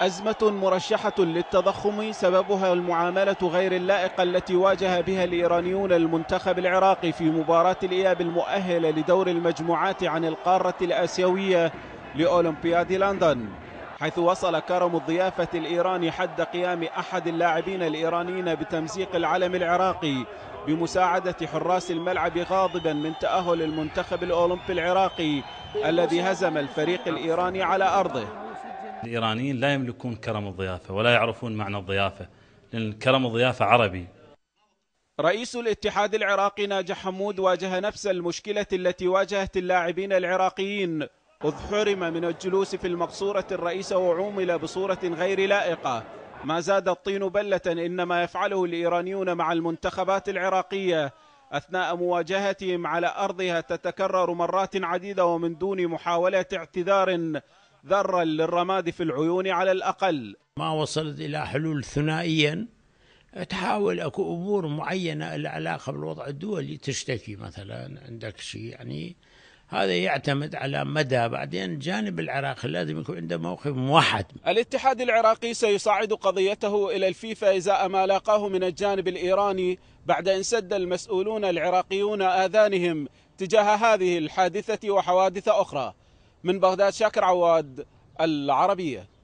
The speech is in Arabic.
أزمة مرشحة للتضخم سببها المعاملة غير اللائقة التي واجه بها الإيرانيون المنتخب العراقي في مباراة الإياب المؤهلة لدور المجموعات عن القارة الآسيوية لأولمبياد لندن حيث وصل كرم الضيافة الإيراني حد قيام أحد اللاعبين الإيرانيين بتمزيق العلم العراقي بمساعدة حراس الملعب غاضبا من تأهل المنتخب الأولمبي العراقي الذي هزم الفريق الإيراني على أرضه الإيرانيين لا يملكون كرم الضيافة ولا يعرفون معنى الضيافة لأن كرم الضيافة عربي رئيس الاتحاد العراقي ناجح حمود واجه نفس المشكلة التي واجهت اللاعبين العراقيين إذ حرم من الجلوس في المقصورة الرئيسة وعومل بصورة غير لائقة ما زاد الطين بلة إنما يفعله الإيرانيون مع المنتخبات العراقية أثناء مواجهتهم على أرضها تتكرر مرات عديدة ومن دون محاولة اعتذار ذرا للرماد في العيون على الأقل ما وصلت إلى حلول ثنائيا تحاول اكو امور معينه العلاقه بالوضع الدولي تشتكي مثلا عندك شيء يعني هذا يعتمد على مدى بعدين الجانب العراقي لازم يكون عنده موقف موحد الاتحاد العراقي سيصعد قضيته الى الفيفا ازاء ما لاقاه من الجانب الايراني بعد ان سد المسؤولون العراقيون اذانهم تجاه هذه الحادثه وحوادث اخرى من بغداد شاكر عواد العربية